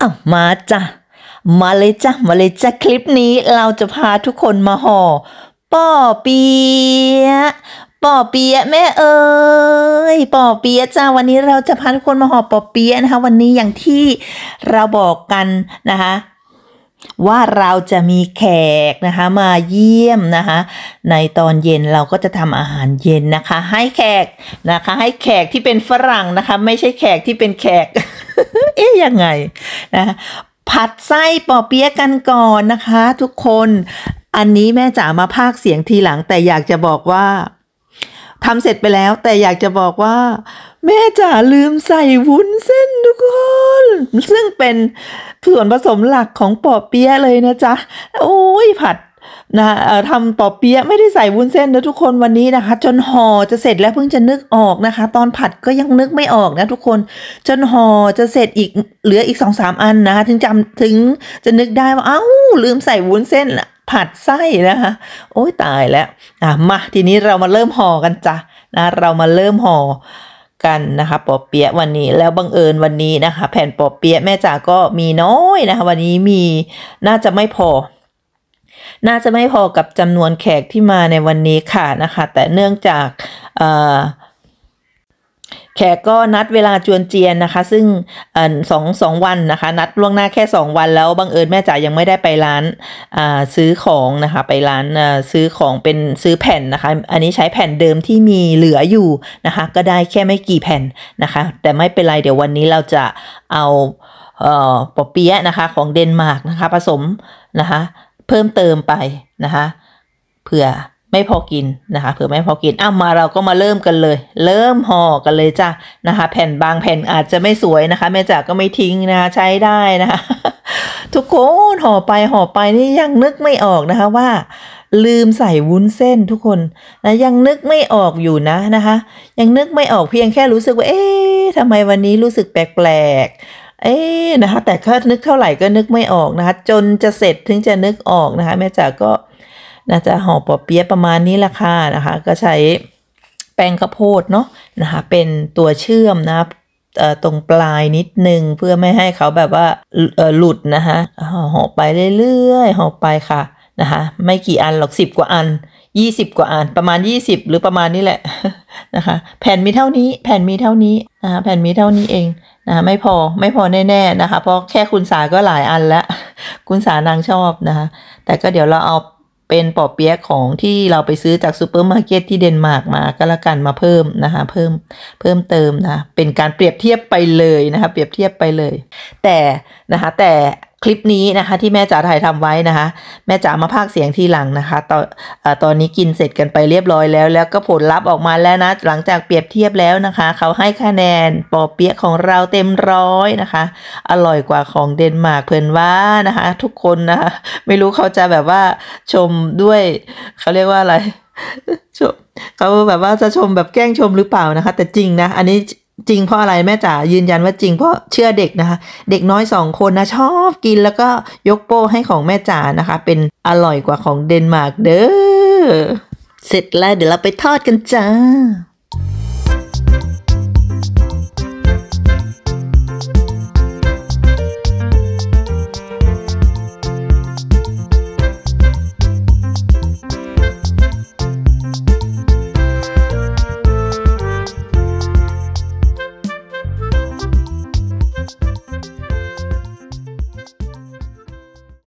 อาะมาจ้ะ มาเลยจ้ะ มาเลยจ้ะคลิปนี้เราจะพาทุกคนมาห่อป่อเปียะป่อเปียะแม่เอ้ยป่อเปียะจ้าวันนี้เราจะพาทุกคนมาห่อป่อเปียะนะคะ วันนี้อย่างที่เราบอกกันนะคะว่าเราจะมีแขกนะคะ มาเยี่ยมนะคะ ในตอนเย็นเราก็จะทำอาหารเย็นนะคะ ให้แขกนะคะ ให้แขกที่เป็นฝรั่งนะคะ ไม่ใช่แขกที่เป็นแขก เอ๊ยยังไงนะผัดไส้ปอเปี๊ยะกันก่อนนะคะ ทุกคนอันนี้แม่จ๋ามาภาคเสียงทีหลัง แต่อยากจะบอกว่าทำเสร็จไปแล้วแต่อยากจะบอกว่าแม่จ๋าลืมใส่วุ้นเส้นทุกคน ซึ่งเป็นส่วนผสมหลักของปอเปี๊ยะเลยนะจ๊ะโอ้ยผัดนะทำปอเปี๊ยะไม่ได้ใส่วุ้นเส้นนะทุกคนวันนี้นะคะ จนห่อจะเสร็จแล้วเพิ่งจะนึกออกนะคะ ตอนผัดก็ยังนึกไม่ออกนะทุกคน จนห่อจะเสร็จอีกเหลืออีกสองสามอันนะคะถึงจำถึงจะนึกได้ว่าเอ้า ลืมใส่วุ้นเส้น ผัดไส้นะคะ โอ้ยตายแล้ว อ่ะมาทีนี้เรามาเริ่มห่อกันจ้ะนะเรามาเริ่มห่อกันนะคะปอเปี๊ยะวันนี้แล้วบังเอิญวันนี้นะคะ แผ่นปอเปี๊ยะแม่จ๋าก็มีน้อยนะคะ วันนี้มีน่าจะไม่พอ น่าจะไม่พอกับจำนวนแขกที่มาในวันนี้ค่ะนะคะ แต่เนื่องจากเอ่อแขกก็นัดเวลาจวนเจียนนะคะ ซึ่งสองสองวันนะคะ นัดล่วงหน้าแค่ 2 วันแล้วบังเอิญแม่จ๋ายังไม่ได้ไปร้านซื้อของนะคะไปร้านซื้อของเป็นซื้อแผ่นนะคะ อันนี้ใช้แผ่นเดิมที่มีเหลืออยู่นะคะ ก็ได้แค่ไม่กี่แผ่นนะคะ แต่ไม่เป็นไร เดี๋ยววันนี้เราจะเอาปอเปี๊ยะนะคะ ของเดนมาร์กนะคะ ผสมนะคะเพิ่มเติมไปนะคะเผื่อไม่พอกินนะคะเผื่อไม่พอกินอ้ามาเราก็มาเริ่มกันเลย เริ่มห่อกันเลยจ้ะนะคะ แผ่นบางแผ่นอาจจะไม่สวยนะคะแม่จ๋าก็ไม่ทิ้งนะะใช้ได้นะคะทุกคนห่อไปห่อไปนี่ยังนึกไม่ออกนะคะ ว่าลืมใส่วุ้นเส้นทุกคนนะยังนึกไม่ออกอยู่นะนะคะ ยังนึกไม่ออกเพียงแค่รู้สึกว่าเอ๊ะทำไมวันนี้รู้สึกแปลกเอ๊นะคะ แต่ก็นึกเท่าไหร่ก็นึกไม่ออกนะคะจนจะเสร็จถึงจะนึกออกนะคะแม่จ๋าก็นาจะห่อปอเปี๊ยะประมาณนี้ละค่ะนะคะก็ใช้แป้งข้าวโพดเนาะนะคะ เป็นตัวเชื่อมนะตรงปลายนิดนึงเพื่อไม่ให้เขาแบบว่าหลุดนะคะห่อไปเรื่อยๆห่อไปค่ะนะคะไม่กี่อันหรอกสิบกว่าอัน ยี่สิบกว่าอัน ประมาณยี่สิบหรือประมาณนี้แหละนะคะ แผ่นมีเท่านี้แผ่นมีเท่านี้นะคะแผ่นมีเท่านี้เองนะไม่พอไม่พอแน่ ๆ นะคะ เพราะแค่คุณสาก็หลายอันแล้ว คุณสานางชอบนะคะแต่ก็เดี๋ยวเราเอาเป็นปอเปี๊ยะของที่เราไปซื้อจากซูเปอร์มาร์เก็ตที่เดนมาร์กมาก็แล้วกันมา เพิ่มนะคะเพิ่ม เพิ่มเติมนะเป็นการเปรียบเทียบไปเลย นะคะเปรียบเทียบไปเลย แต่นะคะแต่คลิปนี้นะคะที่แม่จ๋าถ่ายทำไว้นะคะแม่จ๋ามาพากเสียงทีหลังนะคะ ตอนตอนนี้กินเสร็จกันไปเรียบร้อยแล้ว แล้วก็ผลลัพธ์ออกมาแล้วนะหลังจากเปรียบเทียบแล้วนะคะ เขาให้คะแนนปอเปี๊ยะของเราเต็มร้อยนะคะ อร่อยกว่าของเดนมาร์กเพื่อนว่านะคะทุกคนนะคะไม่รู้เขาจะแบบว่าชมด้วยเขาเรียกว่าอะไรชมเขาแบบว่าจะชมแบบแกล้งชมหรือเปล่านะคะแต่จริงนะอันนี้จริงเพราะอะไรแม่จ๋ายืนยันว่าจริงเพราะเชื่อเด็กนะคะ เด็กน้อยสองคนนะ ชอบกินแล้วก็ยกโป้ให้ของแม่จ๋านะคะ เป็นอร่อยกว่าของเดนมาร์กเด้อเสร็จแล้ว เดี๋ยวเราไปทอดกันจ้า